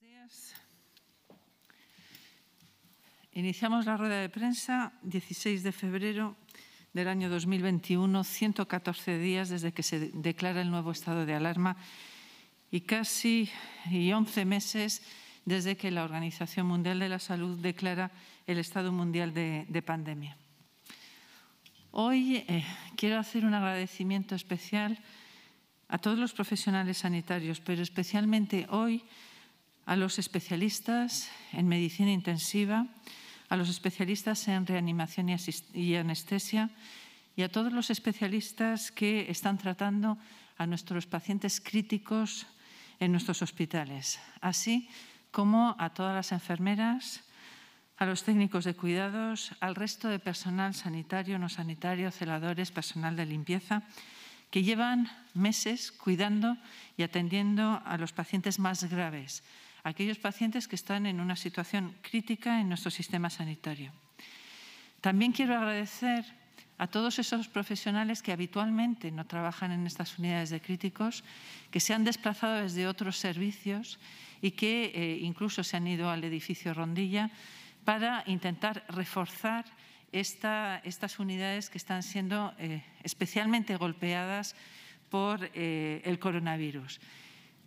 Buenos días. Iniciamos la rueda de prensa 16 de febrero del año 2021, 114 días desde que se declara el nuevo estado de alarma y casi 11 meses desde que la Organización Mundial de la Salud declara el estado mundial de, pandemia. Hoy eh, quiero hacer un agradecimiento especial a todos los profesionales sanitarios, pero especialmente hoy a los especialistas en medicina intensiva, a los especialistas en reanimación y anestesia y a todos los especialistas que están tratando a nuestros pacientes críticos en nuestros hospitales, así como a todas las enfermeras, a los técnicos de cuidados, al resto de personal sanitario, no sanitario, celadores, personal de limpieza, que llevan meses cuidando y atendiendo a los pacientes más graves, aquellos pacientes que están en una situación crítica en nuestro sistema sanitario. También quiero agradecer a todos esos profesionales que habitualmente no trabajan en estas unidades de críticos, que se han desplazado desde otros servicios y que eh, incluso se han ido al edificio Rondilla para intentar reforzar estas unidades que están siendo eh, especialmente golpeadas por eh, el coronavirus.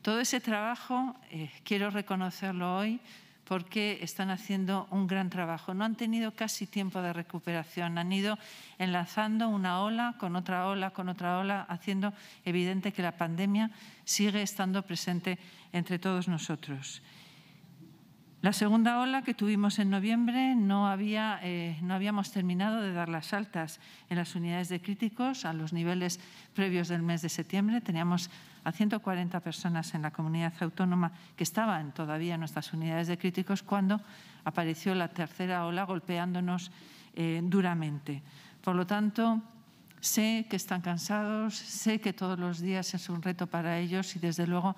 Todo ese trabajo eh, quiero reconocerlo hoy porque están haciendo un gran trabajo. No han tenido casi tiempo de recuperación, han ido enlazando una ola con otra ola, con otra ola, haciendo evidente que la pandemia sigue estando presente entre todos nosotros. La segunda ola que tuvimos en noviembre no, había, eh, no habíamos terminado de dar las altas en las unidades de críticos a los niveles previos del mes de septiembre. Teníamos a 140 personas en la comunidad autónoma que estaban todavía en nuestras unidades de críticos cuando apareció la tercera ola golpeándonos eh, duramente. Por lo tanto, sé que están cansados, sé que todos los días es un reto para ellos y desde luego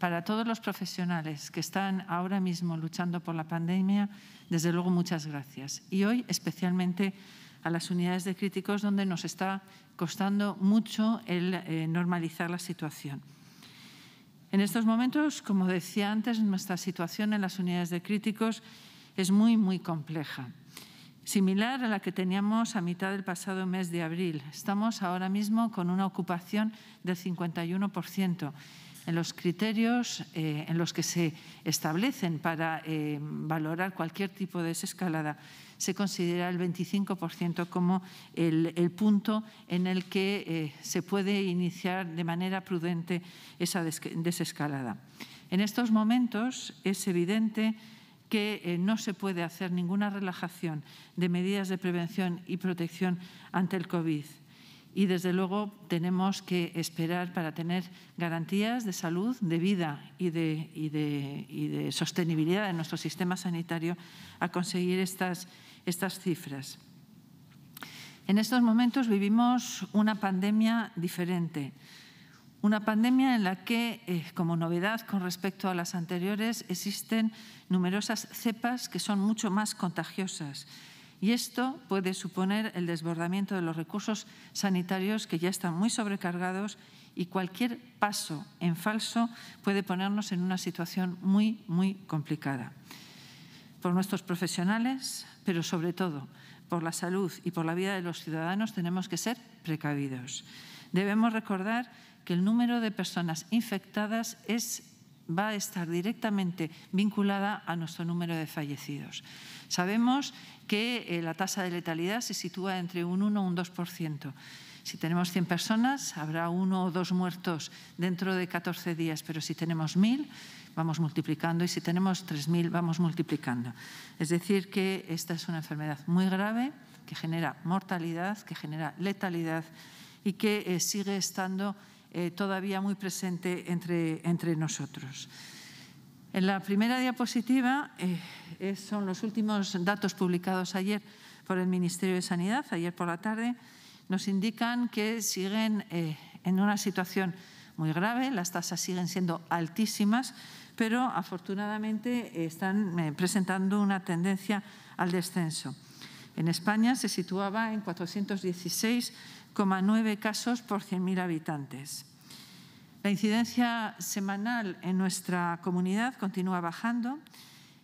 para todos los profesionales que están ahora mismo luchando por la pandemia, desde luego muchas gracias. Y hoy especialmente a las unidades de críticos donde nos está costando mucho el eh, normalizar la situación. En estos momentos, como decía antes, nuestra situación en las unidades de críticos es muy, muy compleja, similar a la que teníamos a mitad del pasado mes de abril. Estamos ahora mismo con una ocupación del 51% en los criterios eh, en los que se establecen para eh, valorar cualquier tipo de desescalada, se considera el 25% como el, punto en el que eh, se puede iniciar de manera prudente esa desescalada. En estos momentos es evidente que no se puede hacer ninguna relajación de medidas de prevención y protección ante el COVID y desde luego tenemos que esperar para tener garantías de salud, de vida y de, sostenibilidad de nuestro sistema sanitario a conseguir estas, cifras. En estos momentos vivimos una pandemia diferente, una pandemia en la que, eh, como novedad con respecto a las anteriores, existen numerosas cepas que son mucho más contagiosas y esto puede suponer el desbordamiento de los recursos sanitarios que ya están muy sobrecargados y cualquier paso en falso puede ponernos en una situación muy, muy complicada. Por nuestros profesionales, pero sobre todo por la salud y por la vida de los ciudadanos tenemos que ser precavidos. Debemos recordar que el número de personas infectadas es va a estar directamente vinculada a nuestro número de fallecidos. Sabemos que eh, la tasa de letalidad se sitúa entre un 1 y un 2%. Si tenemos 100 personas, habrá uno o dos muertos dentro de 14 días, pero si tenemos 1.000, vamos multiplicando y si tenemos 3.000, vamos multiplicando. Es decir, que esta es una enfermedad muy grave que genera mortalidad, que genera letalidad y que eh, sigue estando eh, todavía muy presente entre, nosotros. En la primera diapositiva eh, son los últimos datos publicados ayer por el Ministerio de Sanidad, ayer por la tarde, nos indican que siguen eh, en una situación muy grave, las tasas siguen siendo altísimas, pero afortunadamente están presentando una tendencia al descenso. En España se situaba en 416 0,9 casos por 100.000 habitantes. La incidencia semanal en nuestra comunidad continúa bajando.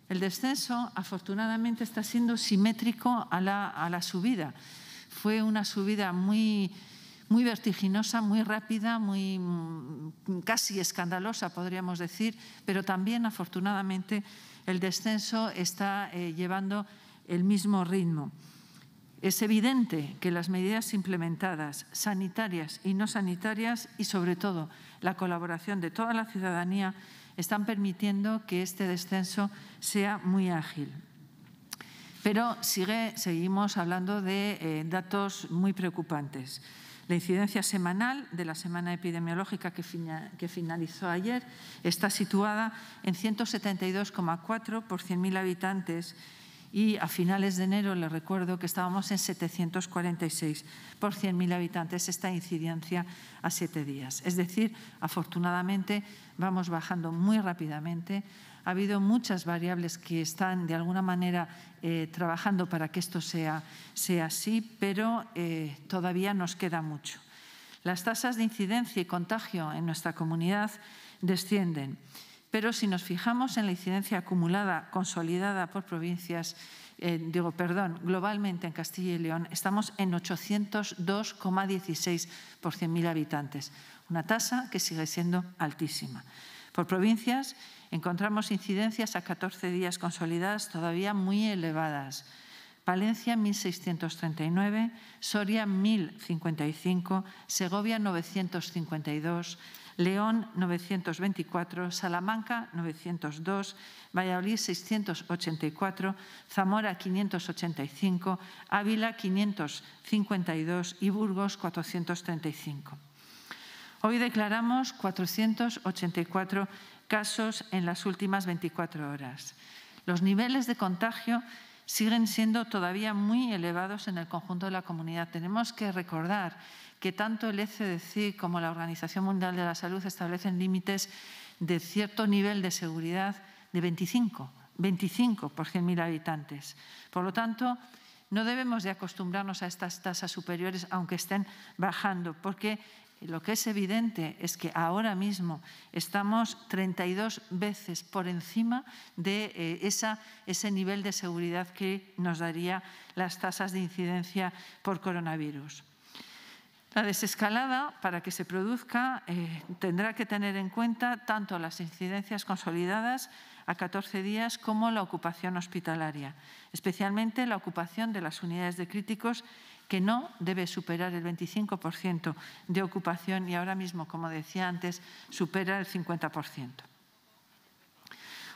El descenso, afortunadamente, está siendo simétrico a la, a la subida. Fue una subida muy, muy vertiginosa, muy rápida, muy mm, casi escandalosa, podríamos decir, pero también, afortunadamente, el descenso está eh, llevando el mismo ritmo. Es evidente que las medidas implementadas, sanitarias y no sanitarias, y sobre todo la colaboración de toda la ciudadanía, están permitiendo que este descenso sea muy ágil. Pero sigue, seguimos hablando de eh, datos muy preocupantes. La incidencia semanal de la semana epidemiológica que, que finalizó ayer está situada en 172,4 por 100.000 habitantes y a finales de enero le recuerdo que estábamos en 746 por 100.000 habitantes esta incidencia a siete días. Es decir, afortunadamente vamos bajando muy rápidamente. Ha habido muchas variables que están de alguna manera eh, trabajando para que esto sea, sea así, pero eh, todavía nos queda mucho. Las tasas de incidencia y contagio en nuestra comunidad descienden. Pero si nos fijamos en la incidencia acumulada, consolidada por provincias, eh, digo, perdón, globalmente en Castilla y León, estamos en 802,16 por 100.000 habitantes, una tasa que sigue siendo altísima. Por provincias encontramos incidencias a 14 días consolidadas todavía muy elevadas. Palencia 1.639, Soria 1.055, Segovia 952, León 924, Salamanca 902, Valladolid 684, Zamora 585, Ávila 552 y Burgos 435. Hoy declaramos 484 casos en las últimas 24 horas. Los niveles de contagio siguen siendo todavía muy elevados en el conjunto de la comunidad. Tenemos que recordar que tanto el ECDC como la Organización Mundial de la Salud establecen límites de cierto nivel de seguridad de 25, 25 por 100.000 habitantes. Por lo tanto, no debemos de acostumbrarnos a estas tasas superiores, aunque estén bajando, porque lo que es evidente es que ahora mismo estamos 32 veces por encima de eh, ese nivel de seguridad que nos daría las tasas de incidencia por coronavirus. La desescalada, para que se produzca, eh, tendrá que tener en cuenta tanto las incidencias consolidadas a 14 días como la ocupación hospitalaria, especialmente la ocupación de las unidades de críticos que no debe superar el 25% de ocupación y ahora mismo, como decía antes, supera el 50%.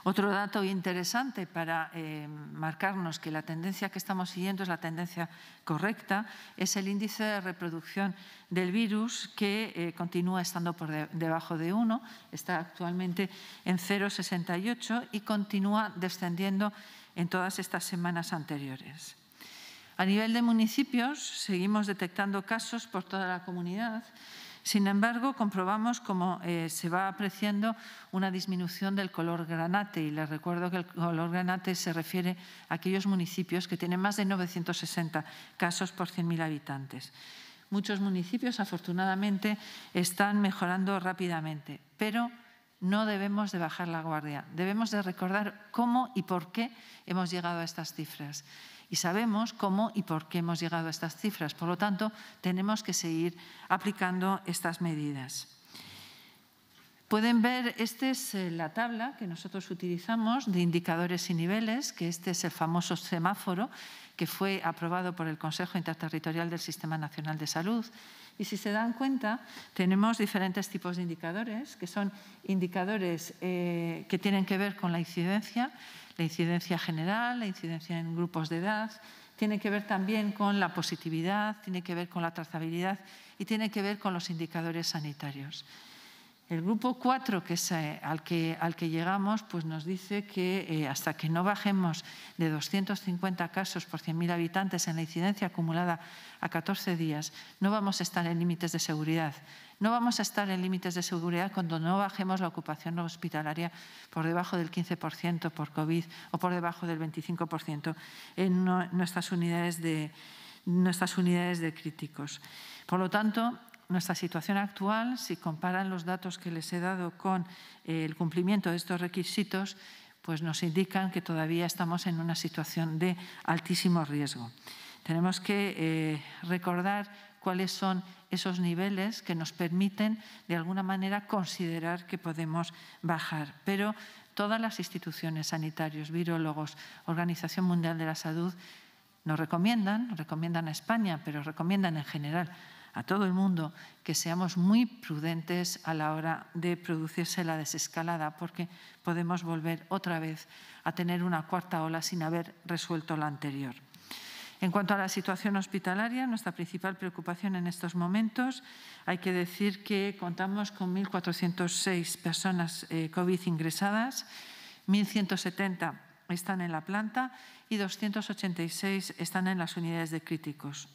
Otro dato interesante para eh, marcarnos que la tendencia que estamos siguiendo es la tendencia correcta es el índice de reproducción del virus que eh, continúa estando por debajo de 1, está actualmente en 0,68 y continúa descendiendo en todas estas semanas anteriores. A nivel de municipios, seguimos detectando casos por toda la comunidad. Sin embargo, comprobamos cómo eh, se va apreciando una disminución del color granate y les recuerdo que el color granate se refiere a aquellos municipios que tienen más de 960 casos por 100.000 habitantes. Muchos municipios, afortunadamente, están mejorando rápidamente, pero no debemos de bajar la guardia, debemos de recordar cómo y por qué hemos llegado a estas cifras. Y sabemos cómo y por qué hemos llegado a estas cifras. Por lo tanto, tenemos que seguir aplicando estas medidas. Pueden ver, esta es eh, la tabla que nosotros utilizamos de indicadores y niveles, que este es el famoso semáforo que fue aprobado por el Consejo Interterritorial del Sistema Nacional de Salud. Y si se dan cuenta, tenemos diferentes tipos de indicadores, que son indicadores eh, que tienen que ver con la incidencia, la incidencia general, la incidencia en grupos de edad, tiene que ver también con la positividad, tiene que ver con la trazabilidad y tiene que ver con los indicadores sanitarios. El grupo 4 que es eh, al, que, llegamos pues nos dice que eh, hasta que no bajemos de 250 casos por 100.000 habitantes en la incidencia acumulada a 14 días, no vamos a estar en límites de seguridad. No vamos a estar en límites de seguridad cuando no bajemos la ocupación hospitalaria por debajo del 15% por COVID o por debajo del 25% en nuestras unidades de, nuestras unidades de críticos. Por lo tanto, nuestra situación actual, si comparan los datos que les he dado con eh, el cumplimiento de estos requisitos, pues nos indican que todavía estamos en una situación de altísimo riesgo. Tenemos que eh, recordar cuáles son esos niveles que nos permiten, de alguna manera, considerar que podemos bajar. Pero todas las instituciones sanitarias, virólogos, Organización Mundial de la Salud, nos recomiendan, recomiendan a España, pero recomiendan en general a todo el mundo que seamos muy prudentes a la hora de producirse la desescalada, porque podemos volver otra vez a tener una cuarta ola sin haber resuelto la anterior. En cuanto a la situación hospitalaria, nuestra principal preocupación en estos momentos, hay que decir que contamos con 1.406 personas eh, COVID ingresadas, 1.170 están en la planta y 286 están en las unidades de críticos.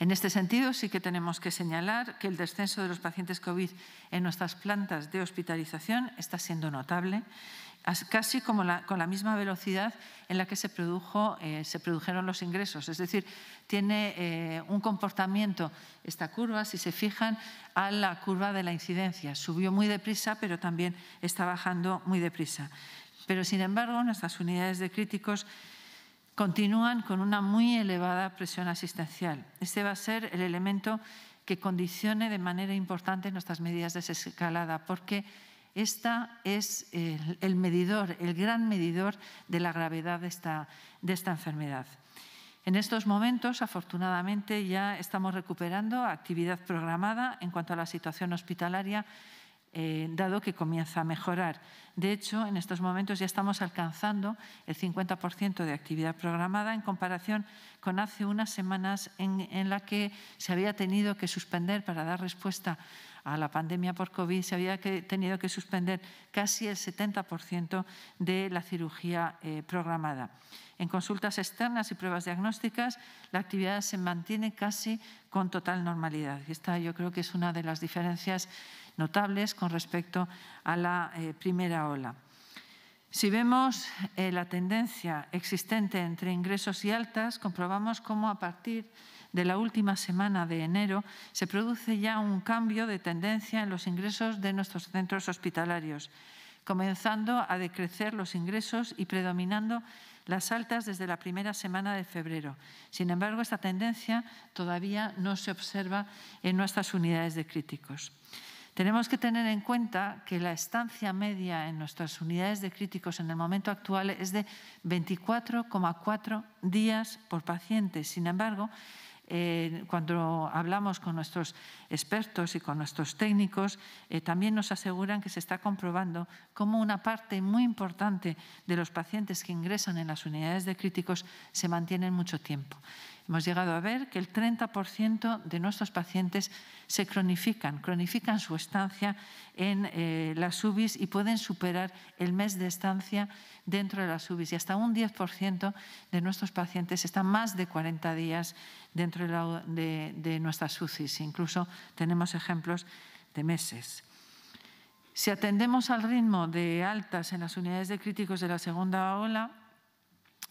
En este sentido, sí que tenemos que señalar que el descenso de los pacientes COVID en nuestras plantas de hospitalización está siendo notable, casi como con la misma velocidad en la que se, eh, produjeron los ingresos. Es decir, tiene eh, un comportamiento, esta curva, si se fijan, a la curva de la incidencia. Subió muy deprisa, pero también está bajando muy deprisa. Pero, sin embargo, nuestras unidades de críticos continúan con una muy elevada presión asistencial. Este va a ser el elemento que condicione de manera importante nuestras medidas de desescalada, porque esta es el, medidor, el gran medidor de la gravedad de esta enfermedad. En estos momentos, afortunadamente, ya estamos recuperando actividad programada en cuanto a la situación hospitalaria eh, dado que comienza a mejorar. De hecho, en estos momentos ya estamos alcanzando el 50% de actividad programada en comparación con hace unas semanas en, la que se había tenido que suspender para dar respuesta a la pandemia por COVID, se había tenido que suspender casi el 70% de la cirugía eh, programada. En consultas externas y pruebas diagnósticas, la actividad se mantiene casi con total normalidad. Esta yo creo que es una de las diferencias notables con respecto a la eh, primera ola. Si vemos eh, la tendencia existente entre ingresos y altas, comprobamos cómo a partir de la última semana de enero se produce ya un cambio de tendencia en los ingresos de nuestros centros hospitalarios, comenzando a decrecer los ingresos y predominando las altas desde la primera semana de febrero. Sin embargo, esta tendencia todavía no se observa en nuestras unidades de críticos. Tenemos que tener en cuenta que la estancia media en nuestras unidades de críticos en el momento actual es de 24,4 días por paciente. Sin embargo, eh, cuando hablamos con nuestros expertos y con nuestros técnicos, eh, también nos aseguran que se está comprobando cómo una parte muy importante de los pacientes que ingresan en las unidades de críticos se mantienen mucho tiempo. Hemos llegado a ver que el 30% de nuestros pacientes se cronifican, cronifican su estancia en eh, las UBIs y pueden superar el mes de estancia dentro de las UBIs. Y hasta un 10% de nuestros pacientes están más de 40 días dentro de, nuestras UCIs. Incluso tenemos ejemplos de meses. Si atendemos al ritmo de altas en las unidades de críticos de la segunda ola,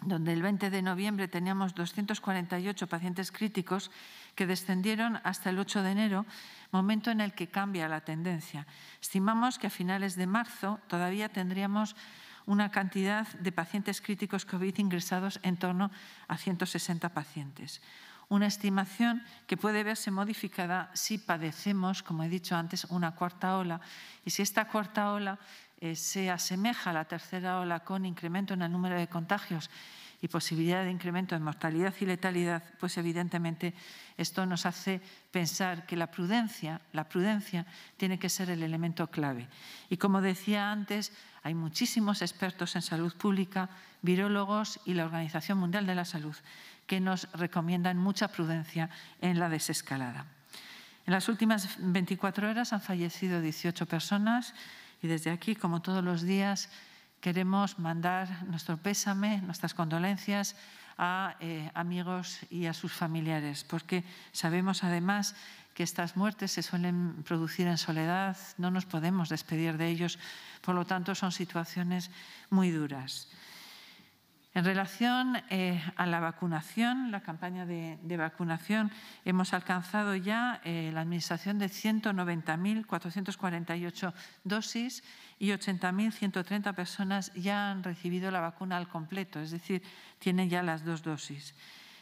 donde el 20 de noviembre teníamos 248 pacientes críticos que descendieron hasta el 8 de enero, momento en el que cambia la tendencia. Estimamos que a finales de marzo todavía tendríamos una cantidad de pacientes críticos COVID ingresados en torno a 160 pacientes una estimación que puede verse modificada si padecemos, como he dicho antes, una cuarta ola. Y si esta cuarta ola eh, se asemeja a la tercera ola con incremento en el número de contagios y posibilidad de incremento en mortalidad y letalidad, pues evidentemente esto nos hace pensar que la prudencia, la prudencia tiene que ser el elemento clave. Y como decía antes, hay muchísimos expertos en salud pública, virólogos y la Organización Mundial de la Salud que nos recomiendan mucha prudencia en la desescalada. En las últimas 24 horas han fallecido 18 personas y desde aquí, como todos los días, queremos mandar nuestro pésame, nuestras condolencias a eh, amigos y a sus familiares, porque sabemos además que estas muertes se suelen producir en soledad, no nos podemos despedir de ellos, por lo tanto son situaciones muy duras. En relación eh, a la vacunación, la campaña de, vacunación, hemos alcanzado ya eh, la administración de 190.448 dosis y 80.130 personas ya han recibido la vacuna al completo, es decir, tienen ya las dos dosis.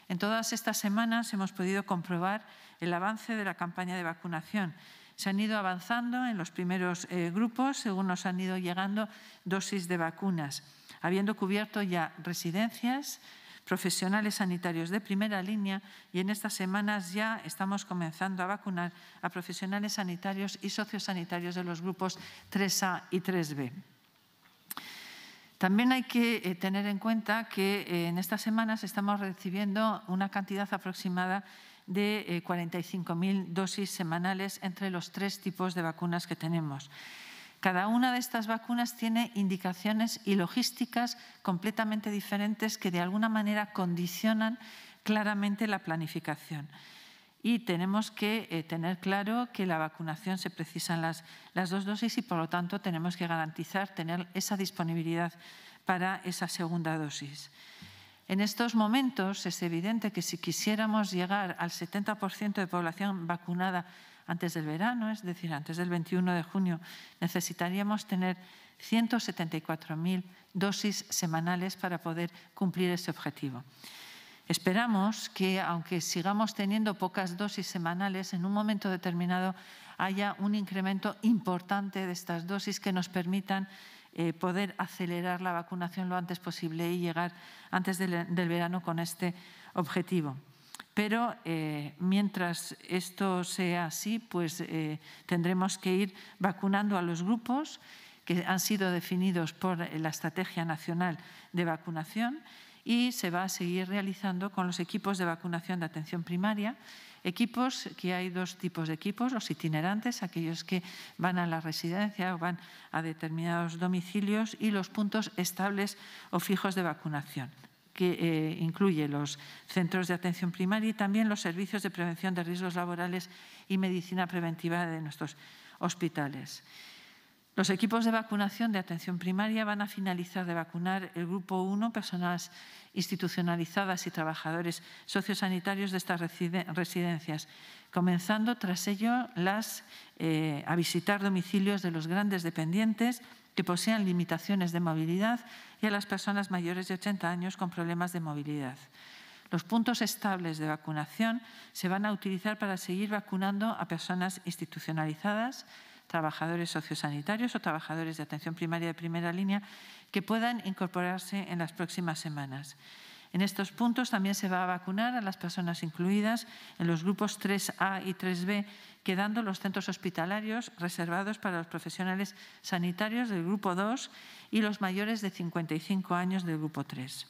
En todas estas semanas hemos podido comprobar el avance de la campaña de vacunación. Se han ido avanzando en los primeros eh, grupos según nos han ido llegando dosis de vacunas habiendo cubierto ya residencias, profesionales sanitarios de primera línea y en estas semanas ya estamos comenzando a vacunar a profesionales sanitarios y sociosanitarios de los grupos 3A y 3B. También hay que eh, tener en cuenta que eh, en estas semanas estamos recibiendo una cantidad aproximada de 45.000 eh, dosis semanales entre los tres tipos de vacunas que tenemos. Cada una de estas vacunas tiene indicaciones y logísticas completamente diferentes que de alguna manera condicionan claramente la planificación. Y tenemos que eh, tener claro que la vacunación se precisa en las dos dosis y por lo tanto tenemos que garantizar tener esa disponibilidad para esa segunda dosis. En estos momentos es evidente que si quisiéramos llegar al 70% de población vacunada antes del verano, es decir, antes del 21 de junio, necesitaríamos tener 174.000 dosis semanales para poder cumplir ese objetivo. Esperamos que, aunque sigamos teniendo pocas dosis semanales, en un momento determinado haya un incremento importante de estas dosis que nos permitan eh, poder acelerar la vacunación lo antes posible y llegar antes del verano con este objetivo. Pero eh, mientras esto sea así, pues eh, tendremos que ir vacunando a los grupos que han sido definidos por la Estrategia Nacional de Vacunación y se va a seguir realizando con los equipos de vacunación de atención primaria. Equipos, que hay dos tipos de equipos, los itinerantes, aquellos que van a la residencia o van a determinados domicilios y los puntos estables o fijos de vacunación que eh, incluye los centros de atención primaria y también los servicios de prevención de riesgos laborales y medicina preventiva de nuestros hospitales. Los equipos de vacunación de atención primaria van a finalizar de vacunar el grupo 1, personas institucionalizadas y trabajadores sociosanitarios de estas residencias, comenzando tras ello las, eh, a visitar domicilios de los grandes dependientes, que posean limitaciones de movilidad y a las personas mayores de 80 años con problemas de movilidad. Los puntos estables de vacunación se van a utilizar para seguir vacunando a personas institucionalizadas, trabajadores sociosanitarios o trabajadores de atención primaria de primera línea que puedan incorporarse en las próximas semanas. En estos puntos también se va a vacunar a las personas incluidas en los grupos 3A y 3B, quedando los centros hospitalarios reservados para los profesionales sanitarios del grupo 2 y los mayores de 55 años del grupo 3.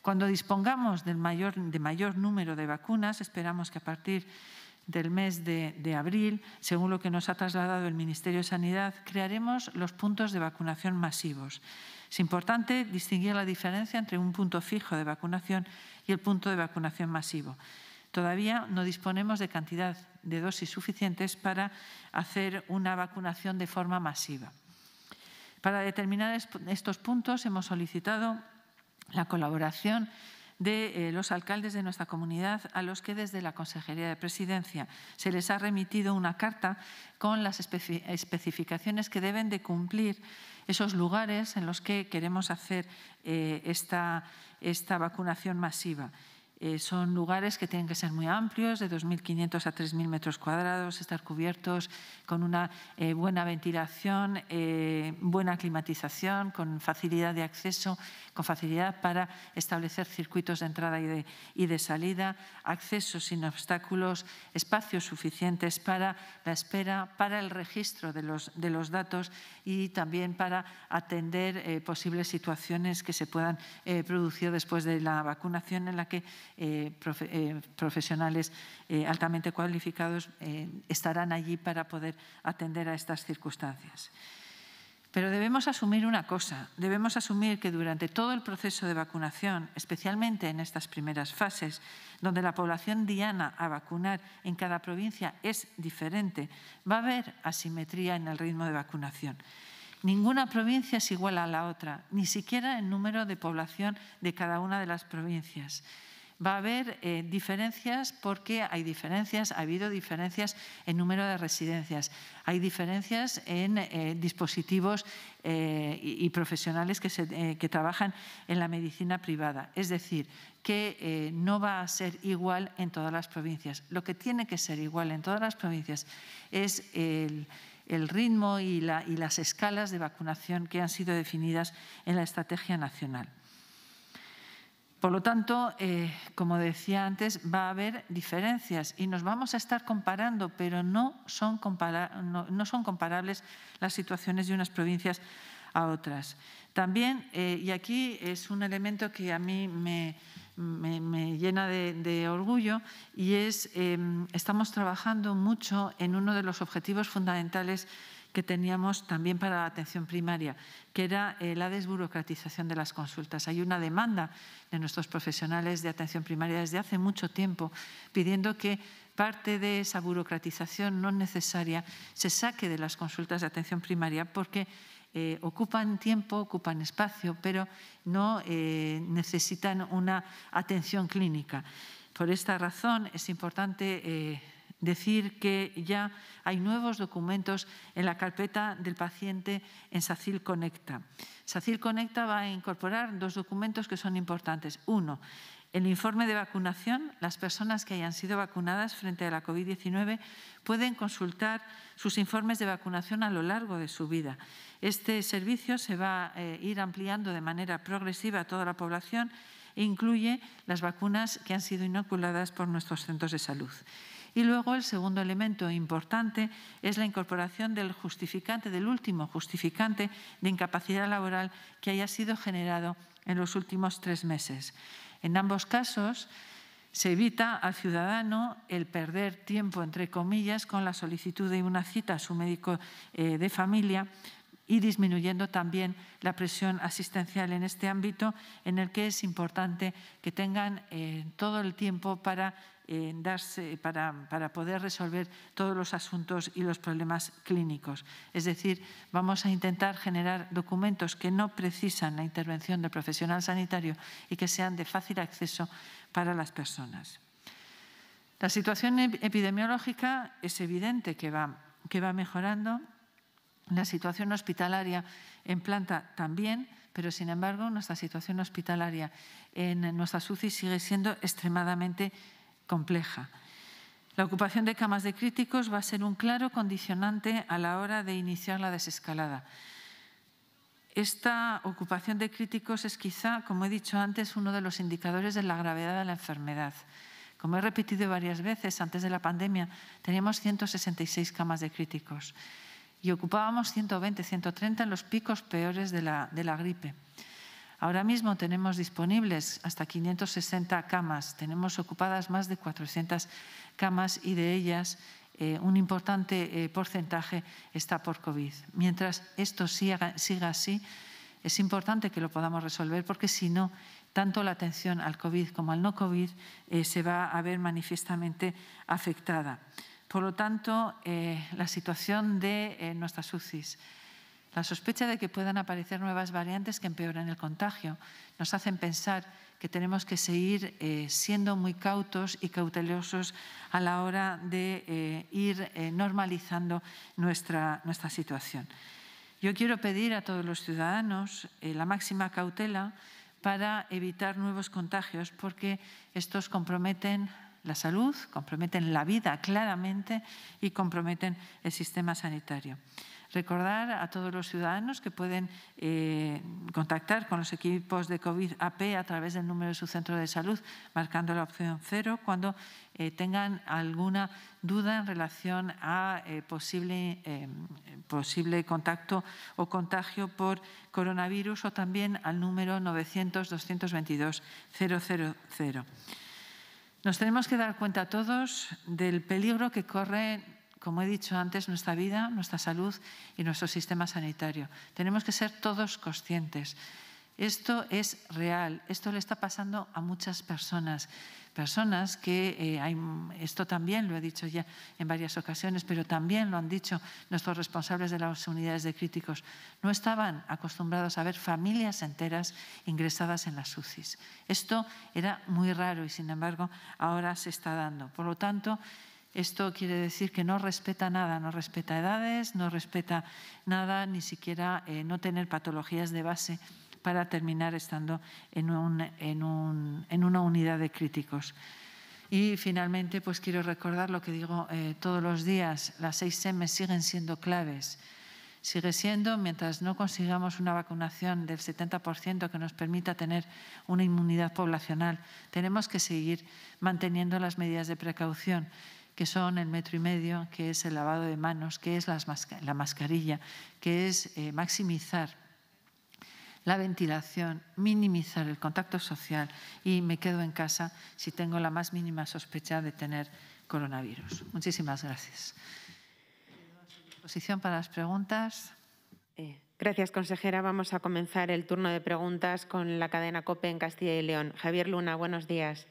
Cuando dispongamos del de mayor número de vacunas, esperamos que a partir del mes de, abril, según lo que nos ha trasladado el Ministerio de Sanidad, crearemos los puntos de vacunación masivos. Es importante distinguir la diferencia entre un punto fijo de vacunación y el punto de vacunación masivo. Todavía no disponemos de cantidad de dosis suficientes para hacer una vacunación de forma masiva. Para determinar estos puntos hemos solicitado la colaboración de eh, los alcaldes de nuestra comunidad a los que desde la Consejería de Presidencia se les ha remitido una carta con las especificaciones que deben de cumplir esos lugares en los que queremos hacer eh, esta vacunación masiva. Eh, son lugares que tienen que ser muy amplios, de 2.500 a 3.000 metros cuadrados, estar cubiertos con una eh, buena ventilación, eh, buena climatización, con facilidad de acceso, con facilidad para establecer circuitos de entrada y de, salida, acceso sin obstáculos, espacios suficientes para la espera, para el registro de los, de los datos y también para atender posibles situaciones que se puedan producir después de la vacunación en la que eh, eh, profesionales eh, altamente cualificados estarán allí para poder atender a estas circunstancias. Pero debemos asumir una cosa, debemos asumir que durante todo el proceso de vacunación, especialmente en estas primeras fases, donde la población diana a vacunar en cada provincia es diferente, va a haber asimetría en el ritmo de vacunación. Ninguna provincia es igual a la otra, ni siquiera el número de población de cada una de las provincias va a haber eh, diferencias porque hay diferencias, ha habido diferencias en número de residencias, hay diferencias en eh, dispositivos eh, y, profesionales que, trabajan en la medicina privada. Es decir, que no va a ser igual en todas las provincias. Lo que tiene que ser igual en todas las provincias es el ritmo y las escalas de vacunación que han sido definidas en la estrategia nacional. Por lo tanto, eh, como decía antes, va a haber diferencias y nos vamos a estar comparando, pero no son, comparables las situaciones de unas provincias a otras. También, eh, y aquí es un elemento que a mí me, llena de, orgullo, y es, que em, estamos trabajando mucho en uno de los objetivos fundamentales que teníamos también para la atención primaria, que era eh, la desburocratización de las consultas. Hay una demanda de nuestros profesionales de atención primaria desde hace mucho tiempo pidiendo que parte de esa burocratización no necesaria se saque de las consultas de atención primaria porque eh, ocupan tiempo, ocupan espacio, pero no eh, necesitan una atención clínica. Por esta razón es importante Decir que ya hay nuevos documentos en la carpeta del paciente en SACIL Conecta. SACIL Conecta va a incorporar dos documentos que son importantes. Uno, el informe de vacunación. Las personas que hayan sido vacunadas frente a la COVID-19 pueden consultar sus informes de vacunación a lo largo de su vida. Este servicio se va a eh, ir ampliando de manera progresiva a toda la población e incluye las vacunas que han sido inoculadas por nuestros centros de salud. Y luego el segundo elemento importante es la incorporación del justificante, del último justificante de incapacidad laboral que haya sido generado en los últimos tres meses. En ambos casos, se evita al ciudadano el perder tiempo, entre comillas, con la solicitud de una cita a su médico eh, de familia y disminuyendo también la presión asistencial en este ámbito en el que es importante que tengan eh, todo el tiempo para darse, para, poder resolver todos los asuntos y los problemas clínicos. Es decir, vamos a intentar generar documentos que no precisan la intervención del profesional sanitario y que sean de fácil acceso para las personas. La situación epidemiológica es evidente que va, que va mejorando, la situación hospitalaria en planta también, pero sin embargo nuestra situación hospitalaria en nuestra UCI sigue siendo extremadamente compleja. La ocupación de camas de críticos va a ser un claro condicionante a la hora de iniciar la desescalada. Esta ocupación de críticos es quizá, como he dicho antes, uno de los indicadores de la gravedad de la enfermedad. Como he repetido varias veces, antes de la pandemia teníamos 166 camas de críticos y ocupábamos 120, 130 en los picos peores de la, de la gripe. Ahora mismo tenemos disponibles hasta 560 camas, tenemos ocupadas más de 400 camas y de ellas eh, un importante eh, porcentaje está por COVID. Mientras esto siga, así, es importante que lo podamos resolver porque si no, tanto la atención al COVID como al no COVID eh, se va a ver manifiestamente afectada. Por lo tanto, la situación de nuestras UCIs, la sospecha de que puedan aparecer nuevas variantes que empeoran el contagio nos hacen pensar que tenemos que seguir eh, siendo muy cautos y cautelosos a la hora de eh, ir eh, normalizando nuestra, nuestra situación. Yo quiero pedir a todos los ciudadanos la máxima cautela para evitar nuevos contagios porque estos comprometen la salud, comprometen la vida claramente y comprometen el sistema sanitario. Recordar a todos los ciudadanos que pueden eh, contactar con los equipos de COVID AP a través del número de su centro de salud, marcando la opción cero cuando eh, tengan alguna duda en relación a eh, posible, posible contacto o contagio por coronavirus o también al número 900-222-000. Nos tenemos que dar cuenta todos del peligro que corre como he dicho antes, nuestra vida, nuestra salud y nuestro sistema sanitario. Tenemos que ser todos conscientes. Esto es real, esto le está pasando a muchas personas, personas que, eh, esto también lo he dicho ya en varias ocasiones, pero también lo han dicho nuestros responsables de las unidades de críticos, no estaban acostumbrados a ver familias enteras ingresadas en las UCIs. Esto era muy raro y, sin embargo, ahora se está dando. Por lo tanto, esto quiere decir que no respeta nada, no respeta edades, no respeta nada, ni siquiera eh, no tener patologías de base para terminar estando en, una unidad de críticos. Y finalmente, pues quiero recordar lo que digo eh, todos los días, las seis m siguen siendo claves. Sigue siendo, mientras no consigamos una vacunación del 70% que nos permita tener una inmunidad poblacional, tenemos que seguir manteniendo las medidas de precaución que son el metro y medio, que es el lavado de manos, que es la mascarilla, que es eh, maximizar la ventilación, minimizar el contacto social y me quedo en casa si tengo la más mínima sospecha de tener coronavirus. Muchísimas gracias. Posición para las preguntas. Eh, gracias, consejera. Vamos a comenzar el turno de preguntas con la cadena COPE en Castilla y León. Javier Luna, buenos días.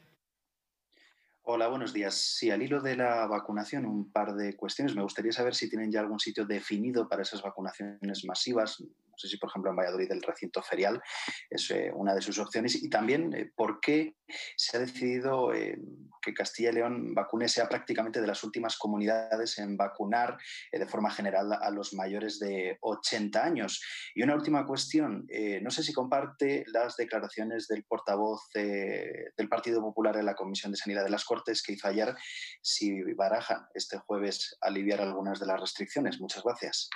Hola, buenos días. Sí, al hilo de la vacunación, un par de cuestiones. Me gustaría saber si tienen ya algún sitio definido para esas vacunaciones masivas sé si, por ejemplo, en Valladolid el recinto ferial es eh, una de sus opciones. Y también, eh, ¿por qué se ha decidido eh, que Castilla y León vacune sea prácticamente de las últimas comunidades en vacunar de forma general a los mayores de 80 años? Y una última cuestión, no sé si comparte las declaraciones del portavoz del Partido Popular en la Comisión de Sanidad de las Cortes que hizo ayer, si baraja este jueves aliviar algunas de las restricciones. Muchas gracias.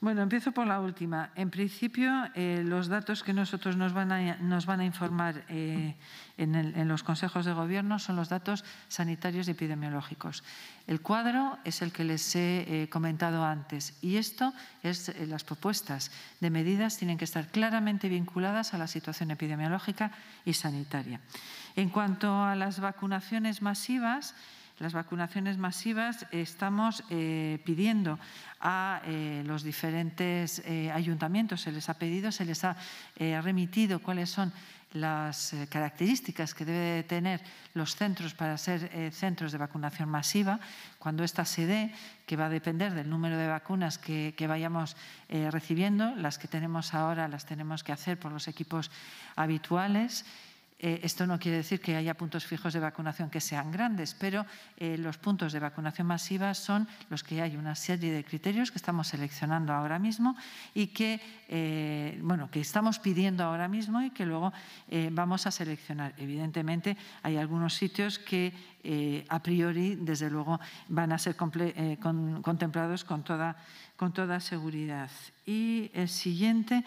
Bueno, empiezo por la última. En principio, eh, los datos que nosotros nos van a, informar eh, en, los consejos de gobierno son los datos sanitarios y epidemiológicos. El cuadro es el que les he eh, comentado antes y esto es las propuestas de medidas tienen que estar claramente vinculadas a la situación epidemiológica y sanitaria. En cuanto a las vacunaciones masivas, las vacunaciones masivas, estamos eh, pidiendo a eh, los diferentes eh, ayuntamientos, se les ha pedido, se les ha remitido cuáles son las características que deben tener los centros para ser centros de vacunación masiva, cuando esta se dé, que va a depender del número de vacunas que, vayamos recibiendo, las que tenemos ahora las tenemos que hacer por los equipos habituales eh, esto no quiere decir que haya puntos fijos de vacunación que sean grandes, pero eh, los puntos de vacunación masiva son los que hay una serie de criterios que estamos seleccionando ahora mismo y que, eh, bueno, que estamos pidiendo ahora mismo y que luego vamos a seleccionar. Evidentemente, hay algunos sitios que a priori, desde luego, van a ser contemplados con toda, con toda seguridad. Y el siguiente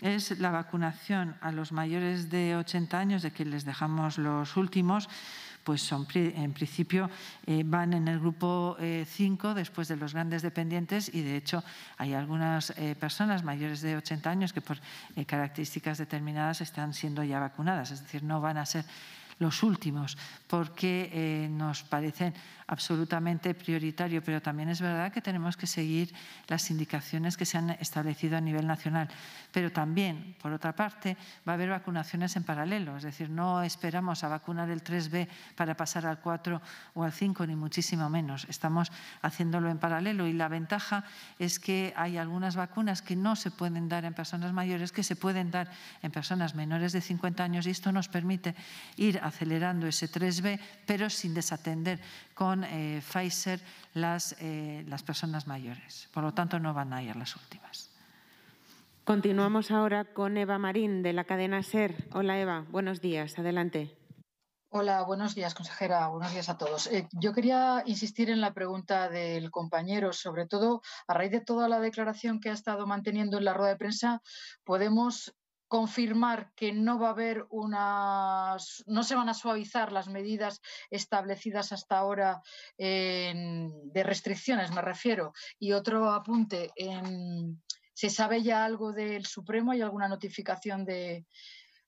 es la vacunación a los mayores de 80 años, de quienes les dejamos los últimos, pues son, en principio eh, van en el grupo 5 eh, después de los grandes dependientes y de hecho hay algunas eh, personas mayores de 80 años que por características determinadas están siendo ya vacunadas, es decir, no van a ser los últimos, porque eh, nos parecen absolutamente prioritario, pero también es verdad que tenemos que seguir las indicaciones que se han establecido a nivel nacional. Pero también, por otra parte, va a haber vacunaciones en paralelo, es decir, no esperamos a vacunar el 3B para pasar al 4 o al 5, ni muchísimo menos. Estamos haciéndolo en paralelo y la ventaja es que hay algunas vacunas que no se pueden dar en personas mayores, que se pueden dar en personas menores de 50 años y esto nos permite ir acelerando ese 3B, pero sin desatender con eh, Pfizer las, eh, las personas mayores. Por lo tanto, no van a ir las últimas. Continuamos ahora con Eva Marín de la cadena SER. Hola Eva, buenos días, adelante. Hola, buenos días, consejera. Buenos días a todos. Eh, yo quería insistir en la pregunta del compañero, sobre todo a raíz de toda la declaración que ha estado manteniendo en la rueda de prensa. Podemos confirmar que no va a haber unas, no se van a suavizar las medidas establecidas hasta ahora en, de restricciones, me refiero. Y otro apunte, ¿se sabe ya algo del Supremo? ¿Hay alguna notificación de,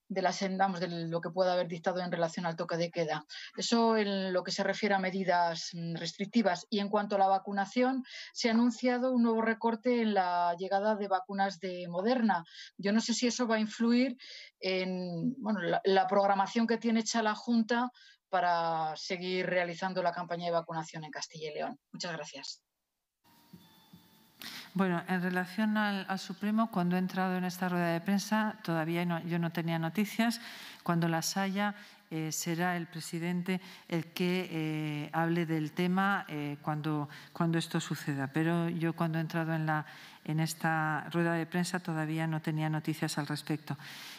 de la de lo que pueda haber dictado en relación al toque de queda. Eso en lo que se refiere a medidas mm, restrictivas. Y en cuanto a la vacunación, se ha anunciado un nuevo recorte en la llegada de vacunas de Moderna. Yo no sé si eso va a influir en bueno, la programación que tiene hecha la Junta para seguir realizando la campaña de vacunación en Castilla y León. Muchas gracias. Bueno, en relación al, Supremo, cuando he entrado en esta rueda de prensa, todavía yo no tenía noticias. Cuando las haya, eh, será el presidente el que eh, hable del tema eh, cuando, cuando esto suceda. Pero yo cuando he entrado en, la, en esta rueda de prensa todavía no tenía noticias al respecto.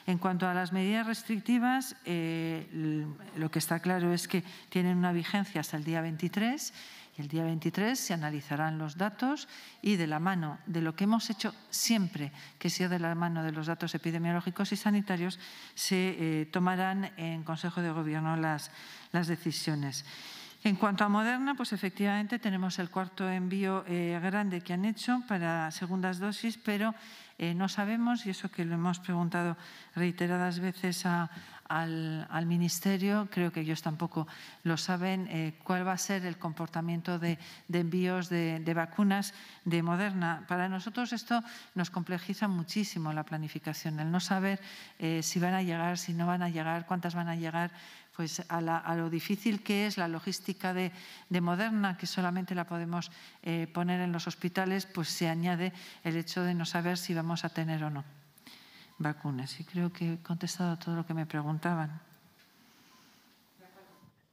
En cuanto a las medidas restrictivas, lo que está claro es que tienen una vigencia hasta el día 23 el día 23 se analizarán los datos y de la mano de lo que hemos hecho siempre, que sea de la mano de los datos epidemiológicos y sanitarios, se eh, tomarán en Consejo de Gobierno las, decisiones. En cuanto a Moderna, pues efectivamente tenemos el cuarto envío eh, grande que han hecho para segundas dosis, pero eh, no sabemos, y eso que lo hemos preguntado reiteradas veces a, al, Ministerio, creo que ellos tampoco lo saben, eh, cuál va a ser el comportamiento de, envíos de, vacunas de Moderna. Para nosotros esto nos complejiza muchísimo la planificación, el no saber eh, si van a llegar, si no van a llegar, cuántas van a llegar, pues a, lo difícil que es la logística de, Moderna, que solamente la podemos eh, poner en los hospitales, pues se añade el hecho de no saber si vamos a tener o no vacunas. Y creo que he contestado todo lo que me preguntaban.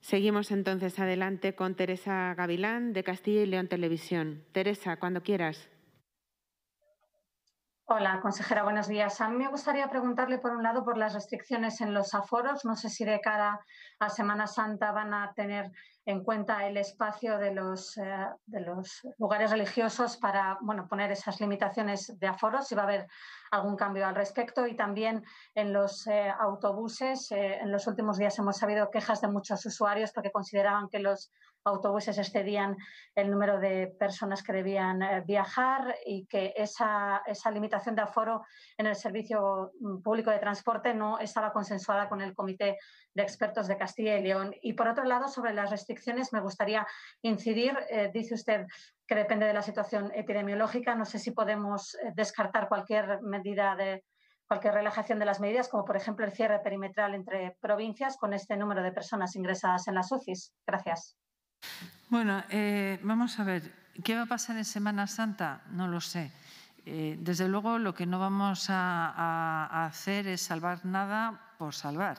Seguimos entonces adelante con Teresa Gavilán de Castilla y León Televisión. Teresa, cuando quieras. Hola, consejera, buenos días. A mí me gustaría preguntarle, por un lado, por las restricciones en los aforos. No sé si de cara a Semana Santa van a tener en cuenta el espacio de los, eh, lugares religiosos para bueno, poner esas limitaciones de aforos, si va a haber algún cambio al respecto. Y también en los eh, autobuses, eh, en los últimos días hemos sabido quejas de muchos usuarios porque consideraban que los autobuses excedían el número de personas que debían eh, viajar y que esa, limitación de aforo en el servicio mm, público de transporte no estaba consensuada con el Comité de Expertos de Castilla y León. Y por otro lado, sobre las restricciones me gustaría incidir. Eh, dice usted que depende de la situación epidemiológica. No sé si podemos eh, descartar cualquier medida de cualquier relajación de las medidas, como por ejemplo el cierre perimetral entre provincias con este número de personas ingresadas en las UCIs. Gracias. Bueno, eh, vamos a ver, ¿qué va a pasar en Semana Santa? No lo sé. Eh, desde luego, lo que no vamos a hacer es salvar nada por salvar.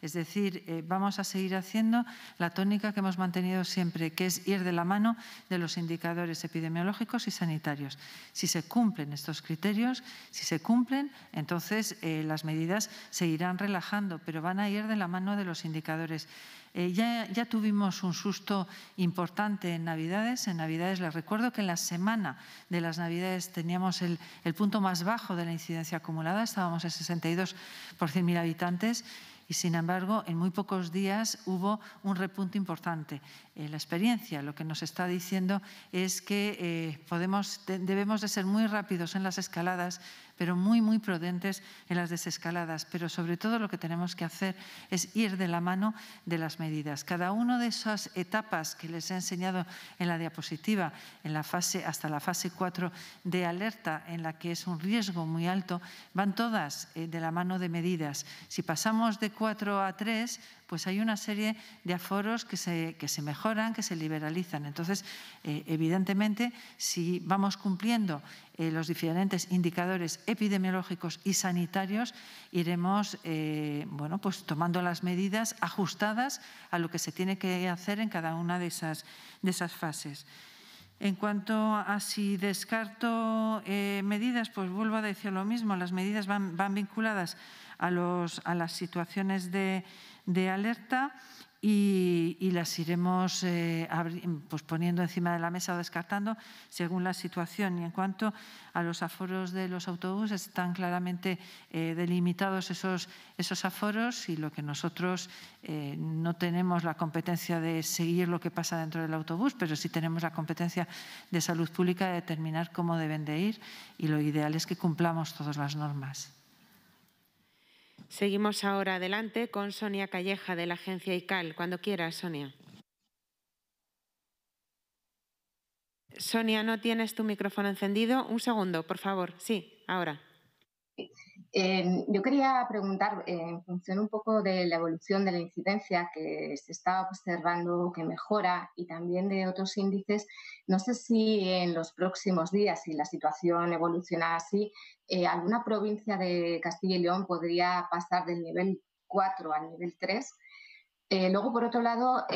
Es decir, eh, vamos a seguir haciendo la tónica que hemos mantenido siempre, que es ir de la mano de los indicadores epidemiológicos y sanitarios. Si se cumplen estos criterios, si se cumplen, entonces eh, las medidas se irán relajando, pero van a ir de la mano de los indicadores. Eh, ya, ya, tuvimos un susto importante en Navidades. En Navidades les recuerdo que en la semana de las Navidades teníamos el, el punto más bajo de la incidencia acumulada, estábamos en 62 por 100.000 habitantes y sin embargo en muy pocos días hubo un repunte importante. Eh, la experiencia lo que nos está diciendo es que eh, podemos, debemos de ser muy rápidos en las escaladas pero muy, muy prudentes en las desescaladas. Pero sobre todo lo que tenemos que hacer es ir de la mano de las medidas. Cada una de esas etapas que les he enseñado en la diapositiva, en la fase, hasta la fase 4 de alerta, en la que es un riesgo muy alto, van todas eh, de la mano de medidas. Si pasamos de 4 a 3, pues hay una serie de aforos que se, que se mejoran, que se liberalizan. Entonces, eh, evidentemente, si vamos cumpliendo eh, los diferentes indicadores epidemiológicos y sanitarios, iremos eh, bueno, pues tomando las medidas ajustadas a lo que se tiene que hacer en cada una de esas, de esas fases. En cuanto a si descarto medidas, pues vuelvo a decir lo mismo, las medidas van, van vinculadas a, los, a las situaciones de, de alerta y, las iremos eh, pues, poniendo encima de la mesa o descartando según la situación. Y en cuanto a los aforos de los autobuses, están claramente eh, delimitados esos, esos aforos y lo que nosotros eh, no tenemos la competencia de seguir lo que pasa dentro del autobús, pero sí tenemos la competencia de salud pública de determinar cómo deben de ir y lo ideal es que cumplamos todas las normas. Seguimos ahora adelante con Sonia Calleja de la agencia ICAL. Cuando quieras, Sonia. Sonia, no tienes tu micrófono encendido. Un segundo, por favor. Sí, ahora. Eh, yo quería preguntar, eh, en función un poco de la evolución de la incidencia que se está observando que mejora y también de otros índices, no sé si en los próximos días, si la situación evoluciona así, eh, alguna provincia de Castilla y León podría pasar del nivel 4 al nivel 3. luego, por otro lado,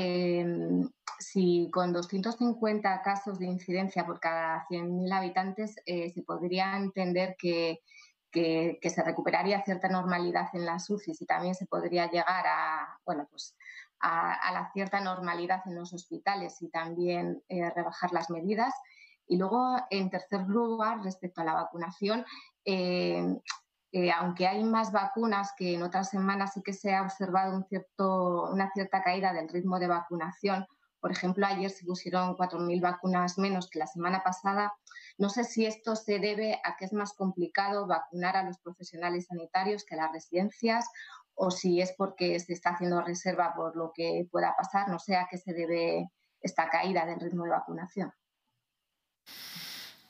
si con 250 casos de incidencia por cada 100.000 habitantes se podría entender que que, se recuperaría cierta normalidad en las UCIs y también se podría llegar a, bueno, pues a, la cierta normalidad en los hospitales y también eh, rebajar las medidas. Y luego, en tercer lugar, respecto a la vacunación, eh, eh, aunque hay más vacunas que en otras semanas sí que se ha observado un cierto, una cierta caída del ritmo de vacunación. Por ejemplo, ayer se pusieron 4.000 vacunas menos que la semana pasada. No sé si esto se debe a que es más complicado vacunar a los profesionales sanitarios que a las residencias o si es porque se está haciendo reserva por lo que pueda pasar. No sé a qué se debe esta caída del ritmo de vacunación.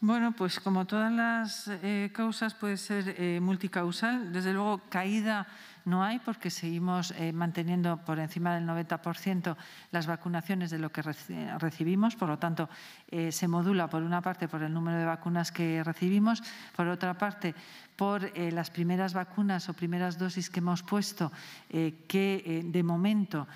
Bueno, pues como todas las eh, causas puede ser eh, multicausal. Desde luego, caída no hay porque seguimos eh, manteniendo por encima del 90% las vacunaciones de lo que recibimos, por lo tanto eh, se modula por una parte por el número de vacunas que recibimos, por otra parte por eh, las primeras vacunas o primeras dosis que hemos puesto, eh, que eh, de momento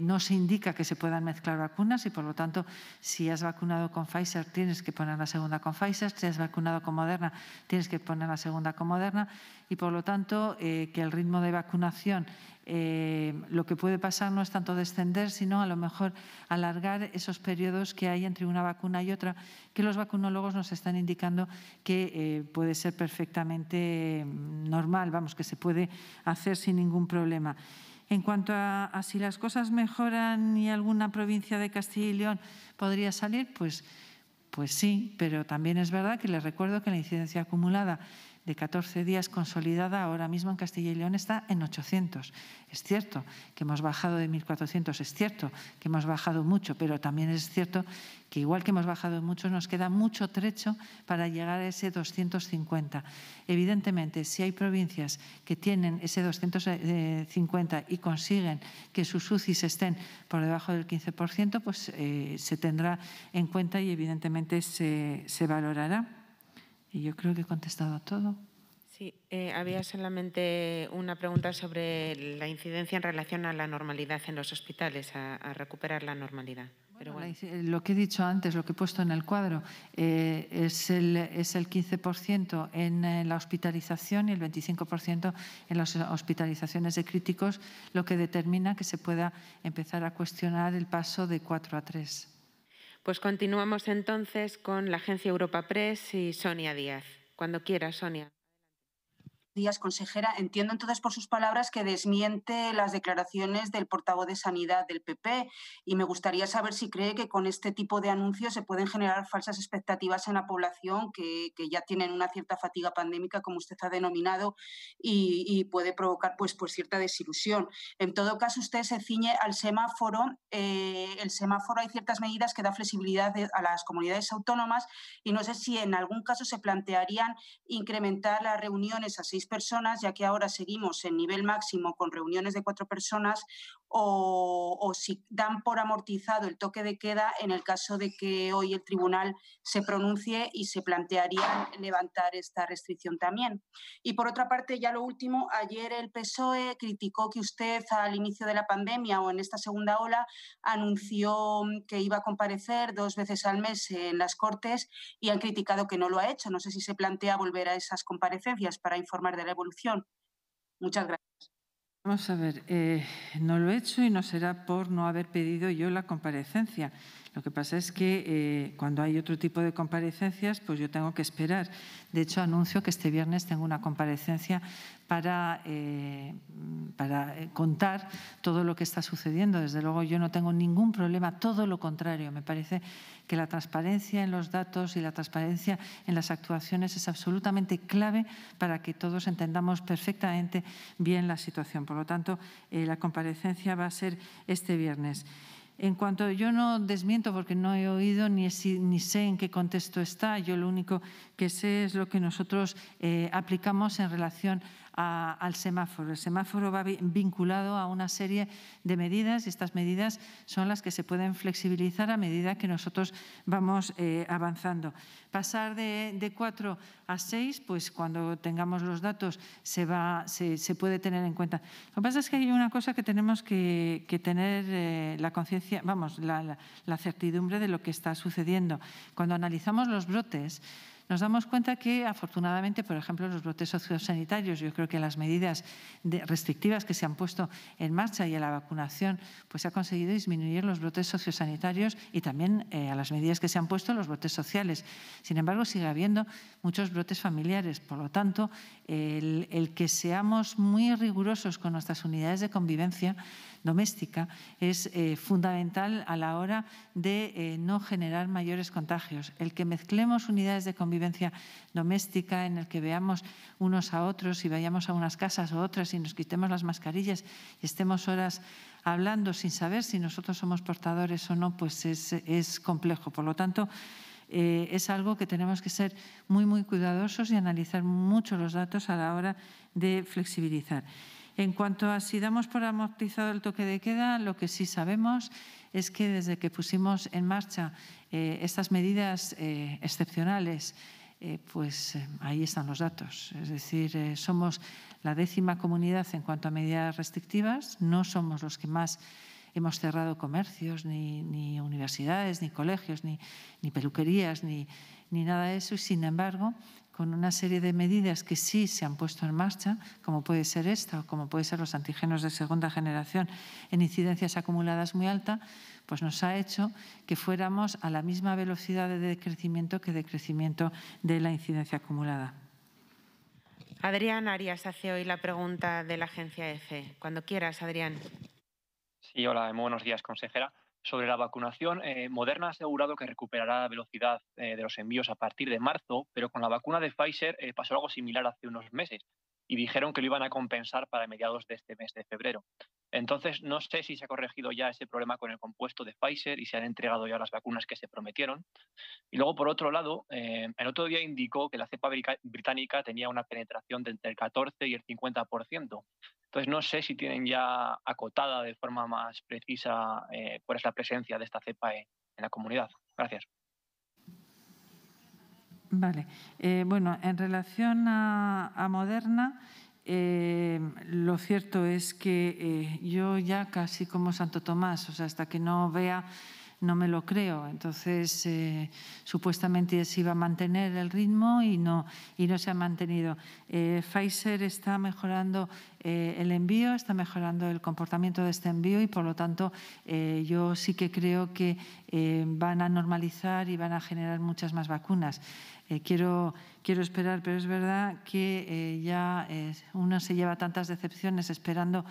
no se indica que se puedan mezclar vacunas y, por lo tanto, si has vacunado con Pfizer, tienes que poner la segunda con Pfizer, si has vacunado con Moderna, tienes que poner la segunda con Moderna y, por lo tanto, que el ritmo de vacunación eh, lo que puede pasar no es tanto descender, sino a lo mejor alargar esos periodos que hay entre una vacuna y otra, que los vacunólogos nos están indicando que eh, puede ser perfectamente normal, vamos, que se puede hacer sin ningún problema. En cuanto a, a si las cosas mejoran y alguna provincia de Castilla y León podría salir, pues, pues sí, pero también es verdad que les recuerdo que la incidencia acumulada de 14 días consolidada ahora mismo en Castilla y León está en 800. Es cierto que hemos bajado de 1.400, es cierto que hemos bajado mucho, pero también es cierto que igual que hemos bajado mucho, nos queda mucho trecho para llegar a ese 250. Evidentemente, si hay provincias que tienen ese 250 y consiguen que sus UCIs estén por debajo del 15%, pues eh, se tendrá en cuenta y evidentemente se, se valorará. Y yo creo que he contestado a todo. Sí, eh, había solamente una pregunta sobre la incidencia en relación a la normalidad en los hospitales, a, recuperar la normalidad. lo que he dicho antes, lo que he puesto en el cuadro, eh, es, el, es el 15% en la hospitalización y el 25% en las hospitalizaciones de críticos, lo que determina que se pueda empezar a cuestionar el paso de 4 a 3. Pues continuamos entonces con la Agencia Europa Press y Sonia Díaz. Cuando quiera, Sonia días, consejera. Entiendo entonces por sus palabras que desmiente las declaraciones del portavoz de Sanidad del PP y me gustaría saber si cree que con este tipo de anuncios se pueden generar falsas expectativas en la población que, que ya tienen una cierta fatiga pandémica, como usted ha denominado, y, puede provocar pues, pues, cierta desilusión. En todo caso, usted se ciñe al semáforo. Eh, el semáforo hay ciertas medidas que da flexibilidad a las comunidades autónomas y no sé si en algún caso se plantearían incrementar las reuniones a personas, ya que ahora seguimos en nivel máximo con reuniones de cuatro personas, o, si dan por amortizado el toque de queda en el caso de que hoy el tribunal se pronuncie y se plantearía levantar esta restricción también. Y por otra parte, ya lo último, ayer el PSOE criticó que usted al inicio de la pandemia o en esta segunda ola anunció que iba a comparecer dos veces al mes en las Cortes y han criticado que no lo ha hecho. No sé si se plantea volver a esas comparecencias para informar de la evolución. Muchas gracias. Vamos a ver, eh, no lo he hecho y no será por no haber pedido yo la comparecencia. Lo que pasa es que eh, cuando hay otro tipo de comparecencias, pues yo tengo que esperar. De hecho, anuncio que este viernes tengo una comparecencia para, eh, para eh, contar todo lo que está sucediendo. Desde luego, yo no tengo ningún problema, todo lo contrario. Me parece que la transparencia en los datos y la transparencia en las actuaciones es absolutamente clave para que todos entendamos perfectamente bien la situación. Por lo tanto, la comparecencia va a ser este viernes. En cuanto yo no desmiento porque no he oído ni, sé en qué contexto está, yo lo único que sé es lo que nosotros eh, aplicamos en relación al semáforo. El semáforo va vinculado a una serie de medidas y estas medidas son las que se pueden flexibilizar a medida que nosotros vamos eh, avanzando. Pasar de, cuatro 4 a seis, pues cuando tengamos los datos se, va, se, puede tener en cuenta. Lo que pasa es que hay una cosa que tenemos que, tener eh, la conciencia, vamos, la, la certidumbre de lo que está sucediendo. Cuando analizamos los brotes, nos damos cuenta que afortunadamente, por ejemplo, los brotes sociosanitarios, yo creo que las medidas restrictivas que se han puesto en marcha y a la vacunación, pues se ha conseguido disminuir los brotes sociosanitarios y también eh, a las medidas que se han puesto los brotes sociales. Sin embargo, sigue habiendo muchos brotes familiares. Por lo tanto, el, que seamos muy rigurosos con nuestras unidades de convivencia doméstica es eh, fundamental a la hora de eh, no generar mayores contagios. El que mezclemos unidades de convivencia doméstica, en el que veamos unos a otros y vayamos a unas casas o otras y nos quitemos las mascarillas y estemos horas hablando sin saber si nosotros somos portadores o no, pues es, es complejo. Por lo tanto, eh, es algo que tenemos que ser muy, muy cuidadosos y analizar mucho los datos a la hora de flexibilizar. En cuanto a si damos por amortizado el toque de queda, lo que sí sabemos es que desde que pusimos en marcha eh, estas medidas eh, excepcionales, eh, pues ahí están los datos. Es decir, somos la décima comunidad en cuanto a medidas restrictivas, no somos los que más hemos cerrado comercios, ni, universidades, ni colegios, ni, peluquerías, ni, ni nada de eso, y sin embargo con una serie de medidas que sí se han puesto en marcha, como puede ser esta o como puede ser los antígenos de segunda generación en incidencias acumuladas muy alta, pues nos ha hecho que fuéramos a la misma velocidad de decrecimiento que de crecimiento de la incidencia acumulada. Adrián Arias hace hoy la pregunta de la agencia EFE. E. Cuando quieras, Adrián. Sí, hola, muy buenos días, consejera. Sobre la vacunación, eh, Moderna ha asegurado que recuperará la velocidad eh, de los envíos a partir de marzo, pero con la vacuna de Pfizer eh, pasó algo similar hace unos meses y dijeron que lo iban a compensar para mediados de este mes de febrero. Entonces, no sé si se ha corregido ya ese problema con el compuesto de Pfizer y se han entregado ya las vacunas que se prometieron. Y luego, por otro lado, el otro día indicó que la cepa británica tenía una penetración de entre el 14 y el 50%. Entonces no sé si tienen ya acotada de forma más precisa eh, cuál es la presencia de esta cepa en, la comunidad. Gracias. Vale. Eh, bueno, en relación a, Moderna, eh, lo cierto es que yo ya casi como Santo Tomás, o sea, hasta que no vea no me lo creo. Entonces, eh, supuestamente se iba a mantener el ritmo y no, y no se ha mantenido. Eh, Pfizer está mejorando eh, el envío, está mejorando el comportamiento de este envío y, por lo tanto, yo sí que creo que van a normalizar y van a generar muchas más vacunas. Eh, quiero, quiero esperar, pero es verdad que eh, ya eh, uno una se lleva tantas decepciones esperando